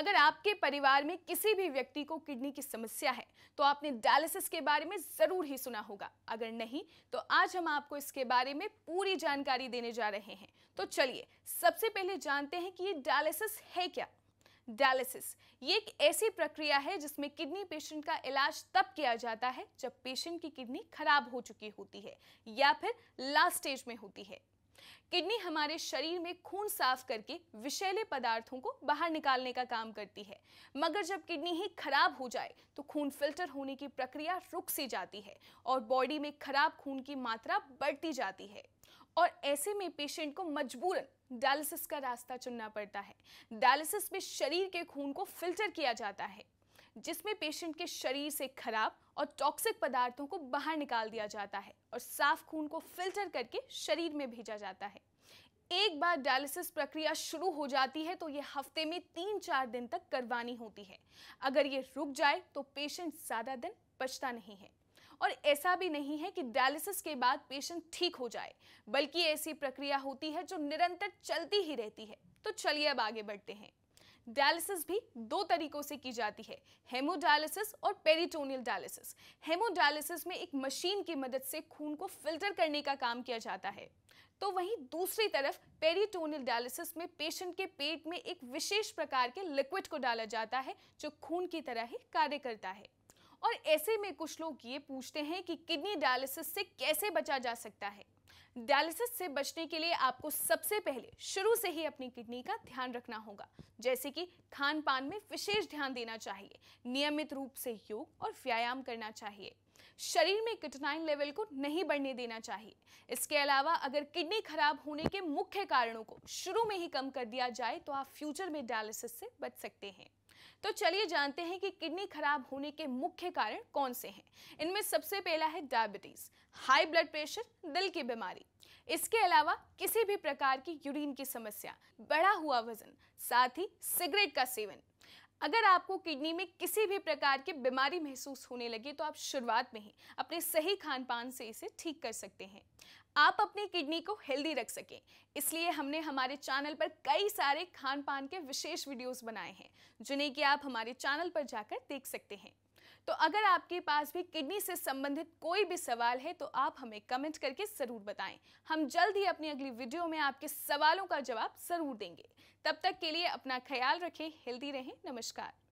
अगर आपके परिवार में किसी भी व्यक्ति को किडनी की समस्या है तो आपने डायलिसिस के बारे में ज़रूर ही सुना होगा अगर नहीं तो आज हम आपको इसके बारे में पूरी जानकारी देने जा रहे हैं तो चलिए सबसे पहले जानते हैं कि ये डायलिसिस है क्या डायलिसिस ये एक ऐसी प्रक्रिया है जिसमें किडनी पेशेंट का इलाज तब किया जाता है जब पेशेंट की किडनी खराब हो चुकी होती है या फिर लास्ट स्टेज में होती है किडनी हमारे शरीर में खून साफ करके विषैले पदार्थों को बाहर निकालने का काम करती है मगर जब किडनी ही खराब हो जाए तो खून फिल्टर होने की प्रक्रिया रुक सी जाती है और बॉडी में खराब खून की मात्रा बढ़ती जाती है और ऐसे में पेशेंट को मजबूरन डायलिसिस का रास्ता चुनना पड़ता है डायलिसिस में शरीर के खून को फिल्टर किया जाता है जिसमें पेशेंट के शरीर से खराब और टॉक्सिक पदार्थों को बाहर निकाल दिया जाता है और साफ खून को फिल्टर करके शरीर में भेजा जाता है एक बार डायलिसिस प्रक्रिया शुरू हो जाती है तो ये हफ्ते में तीन चार दिन तक करवानी होती है अगर ये रुक जाए तो पेशेंट ज़्यादा दिन बचता नहीं है और ऐसा भी नहीं है कि डायलिसिस के बाद पेशेंट ठीक हो जाए बल्कि ऐसी प्रक्रिया होती है जो निरंतर चलती ही रहती है तो चलिए अब आगे बढ़ते हैं डायलिसिस भी दो तरीकों से की जाती है हेमोडायलिसिस और पेरिटोनियल डायलिसिस हेमोडायलिसिस में एक मशीन की मदद से खून को फिल्टर करने का काम किया जाता है तो वहीं दूसरी तरफ पेरिटोनियल डायलिसिस में पेशेंट के पेट में एक विशेष प्रकार के लिक्विड को डाला जाता है जो खून की तरह ही कार्य करता है और ऐसे में कुछ लोग ये पूछते हैं कि किडनी डायलिसिस से कैसे बचा जा सकता है डायलिसिस से बचने के लिए आपको सबसे पहले शुरू से ही अपनी किडनी का ध्यान रखना होगा जैसे कि खान पान में विशेष ध्यान देना चाहिए नियमित रूप से योग और व्यायाम करना चाहिए शरीर में किटनाइन लेवल को नहीं बढ़ने देना चाहिए इसके अलावा अगर किडनी खराब होने के मुख्य कारणों को शुरू में ही कम कर दिया जाए तो आप फ्यूचर में डायलिसिस से बच सकते हैं तो चलिए जानते हैं कि किडनी खराब होने के मुख्य कारण कौन से हैं इनमें सबसे पहला है डायबिटीज हाई ब्लड प्रेशर दिल की बीमारी इसके अलावा किसी भी प्रकार की यूरिन की समस्या बढ़ा हुआ वजन साथ ही सिगरेट का सेवन अगर आपको किडनी में किसी भी प्रकार की बीमारी महसूस होने लगे तो आप शुरुआत में ही अपने सही खान पान से इसे ठीक कर सकते हैं आप अपनी किडनी को हेल्दी रख सकें इसलिए हमने हमारे चैनल पर कई सारे खान पान के विशेष वीडियोस बनाए हैं जिन्हें कि आप हमारे चैनल पर जाकर देख सकते हैं तो अगर आपके पास भी किडनी से संबंधित कोई भी सवाल है तो आप हमें कमेंट करके ज़रूर बताएं हम जल्द ही अपनी अगली वीडियो में आपके सवालों का जवाब ज़रूर देंगे तब तक के लिए अपना ख्याल रखें हेल्दी रहें नमस्कार